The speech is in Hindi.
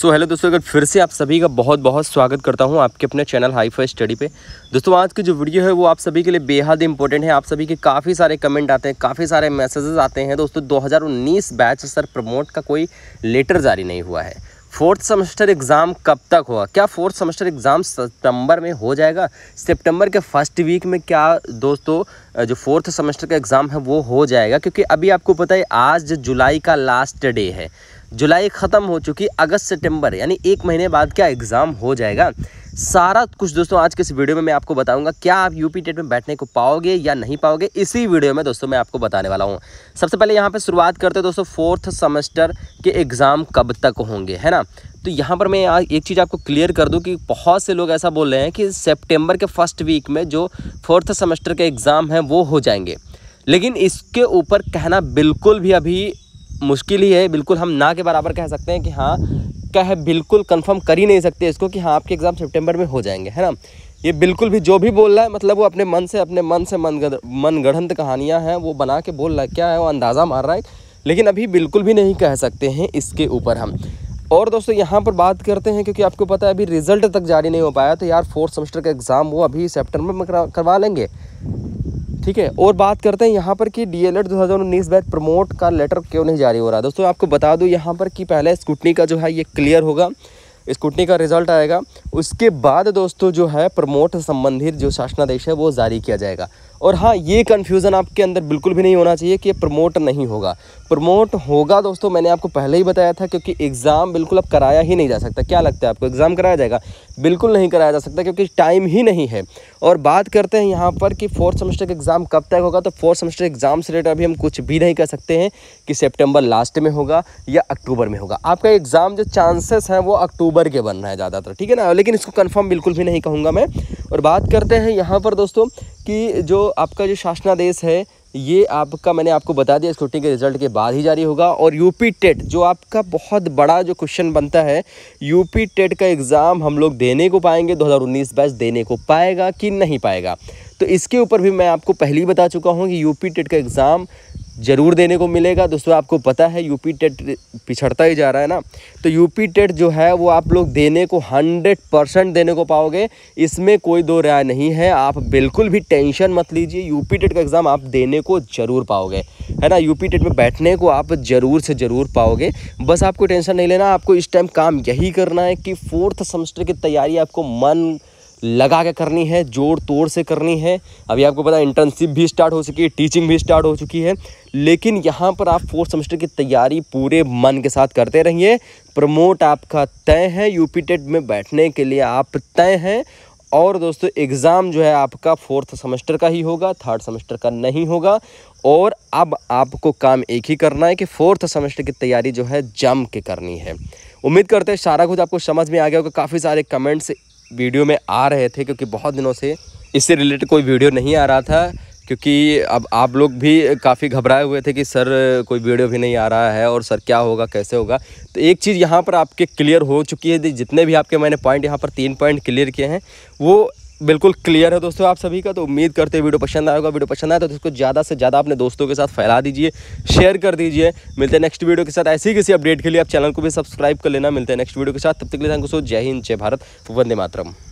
सो हेलो दोस्तों अगर फिर से आप सभी का बहुत बहुत स्वागत करता हूं आपके अपने चैनल हाई फॉर स्टडी पे दोस्तों आज की जो वीडियो है वो आप सभी के लिए बेहद इंपॉर्टेंट है आप सभी के काफ़ी सारे कमेंट आते हैं काफ़ी सारे मैसेजेस आते हैं दोस्तों 2019 बैच सर प्रमोट का कोई लेटर जारी नहीं हुआ है फोर्थ सेमेस्टर एग्ज़ाम कब तक होगा क्या फोर्थ सेमेस्टर एग्ज़ाम सितंबर में हो जाएगा सितंबर के फर्स्ट वीक में क्या दोस्तों जो फोर्थ सेमेस्टर का एग्ज़ाम है वो हो जाएगा क्योंकि अभी आपको पता है आज जुलाई का लास्ट डे है जुलाई ख़त्म हो चुकी अगस्त सितंबर यानी एक महीने बाद क्या एग्ज़ाम हो जाएगा सारा कुछ दोस्तों आज के इस वीडियो में मैं आपको बताऊंगा क्या आप यूपी टेट में बैठने को पाओगे या नहीं पाओगे इसी वीडियो में दोस्तों मैं आपको बताने वाला हूँ सबसे पहले यहाँ पर शुरुआत करते हैं दोस्तों फोर्थ सेमेस्टर के एग्ज़ाम कब तक होंगे है ना तो यहाँ पर मैं एक चीज़ आपको क्लियर कर दूँ कि बहुत से लोग ऐसा बोल रहे हैं कि सेप्टेम्बर के फर्स्ट वीक में जो फोर्थ सेमेस्टर के एग्ज़ाम हैं वो हो जाएंगे लेकिन इसके ऊपर कहना बिल्कुल भी अभी मुश्किल ही है बिल्कुल हम ना के बराबर कह सकते हैं कि हाँ पक्का है बिल्कुल कंफर्म कर ही नहीं सकते इसको कि हाँ आपके एग्ज़ाम सितंबर में हो जाएंगे है ना ये बिल्कुल भी जो भी बोल रहा है मतलब वो अपने मन से अपने मन से मन मनगढ़ंत कहानियाँ हैं वो बना के बोल रहा है क्या है वो अंदाज़ा मार रहा है लेकिन अभी बिल्कुल भी नहीं कह सकते हैं इसके ऊपर हम और दोस्तों यहाँ पर बात करते हैं क्योंकि आपको पता है अभी रिज़ल्ट तक जारी नहीं हो पाया तो यार फोर्थ सेमेस्टर का एग्ज़ाम वो अभी सेप्टेम्बर में करवा लेंगे ठीक है और बात करते हैं यहाँ पर कि डी एल एड दो हज़ार उन्नीस बैच प्रमोट का लेटर क्यों नहीं जारी हो रहा दोस्तों आपको बता दूँ यहाँ पर कि पहले स्कूटनी का जो है ये क्लियर होगा स्कूटनी का रिजल्ट आएगा उसके बाद दोस्तों जो है प्रमोट संबंधित जो शासनादेश है वो जारी किया जाएगा और हाँ ये कन्फ्यूज़न आपके अंदर बिल्कुल भी नहीं होना चाहिए कि ये प्रमोट नहीं होगा प्रमोट होगा दोस्तों मैंने आपको पहले ही बताया था क्योंकि एग्ज़ाम बिल्कुल अब कराया ही नहीं जा सकता क्या लगता है आपको एग्ज़ाम कराया जाएगा बिल्कुल नहीं कराया जा सकता क्योंकि टाइम ही नहीं है और बात करते हैं यहाँ पर कि फोर्थ सेमेस्टर का एग्ज़ाम कब तक होगा तो फोर्थ सेमेस्टर एग्ज़ाम से रिलेटेड अभी हम कुछ भी नहीं कह सकते हैं कि सेप्टेम्बर लास्ट में होगा या अक्टूबर में होगा आपका एग्ज़ाम जो चांसेस हैं वो अक्टूबर के बन रहा है ज़्यादातर ठीक है ना लेकिन इसको कन्फर्म बिल्कुल भी नहीं कहूँगा मैं और बात करते हैं यहाँ पर दोस्तों कि जो आपका जो शासनादेश है ये आपका मैंने आपको बता दिया स्क्रूटनी के रिजल्ट के बाद ही जारी होगा और यूपी टेट जो आपका बहुत बड़ा जो क्वेश्चन बनता है यूपी टेट का एग्ज़ाम हम लोग देने को पाएंगे 2019 बैच देने को पाएगा कि नहीं पाएगा तो इसके ऊपर भी मैं आपको पहले ही बता चुका हूँ कि यूपी टेट का एग्ज़ाम ज़रूर देने को मिलेगा दोस्तों आपको पता है यूपी टेट पिछड़ता ही जा रहा है ना तो यूपी टेट जो है वो आप लोग देने को हंड्रेड परसेंट देने को पाओगे इसमें कोई दो राय नहीं है आप बिल्कुल भी टेंशन मत लीजिए यूपी टेट का एग्ज़ाम आप देने को ज़रूर पाओगे है ना यूपी टेट में बैठने को आप ज़रूर से ज़रूर पाओगे बस आपको टेंशन नहीं लेना आपको इस टाइम काम यही करना है कि फोर्थ सेमेस्टर की तैयारी आपको मन लगा के करनी है जोड़ तोड़ से करनी है अभी आपको पता है इंटर्नशिप भी स्टार्ट हो चुकी है टीचिंग भी स्टार्ट हो चुकी है लेकिन यहाँ पर आप फोर्थ सेमेस्टर की तैयारी पूरे मन के साथ करते रहिए प्रमोट आपका तय है यूपी टेट में बैठने के लिए आप तय हैं और दोस्तों एग्ज़ाम जो है आपका फोर्थ सेमेस्टर का ही होगा थर्ड सेमेस्टर का नहीं होगा और अब आपको काम एक ही करना है कि फोर्थ सेमेस्टर की तैयारी जो है जम के करनी है उम्मीद करते हैं सारा कुछ आपको समझ में आ गया होगा काफ़ी सारे कमेंट्स वीडियो में आ रहे थे क्योंकि बहुत दिनों से इससे रिलेटेड कोई वीडियो नहीं आ रहा था क्योंकि अब आप लोग भी काफ़ी घबराए हुए थे कि सर कोई वीडियो भी नहीं आ रहा है और सर क्या होगा कैसे होगा तो एक चीज़ यहाँ पर आपके क्लियर हो चुकी है जितने भी आपके मैंने पॉइंट यहाँ पर तीन पॉइंट क्लियर किए हैं वो बिल्कुल क्लियर है दोस्तों आप सभी का तो उम्मीद करते हैं वीडियो पसंद आएगा वीडियो पसंद आए तो इसको ज़्यादा से ज़्यादा अपने दोस्तों के साथ फैला दीजिए शेयर कर दीजिए मिलते हैं नेक्स्ट वीडियो के साथ ऐसी किसी अपडेट के लिए आप चैनल को भी सब्सक्राइब कर लेना मिलते हैं नेक्स्ट वीडियो के साथ तब तक के लिए थैंक यू सो जय हिंद जय भारत वंदे मातरम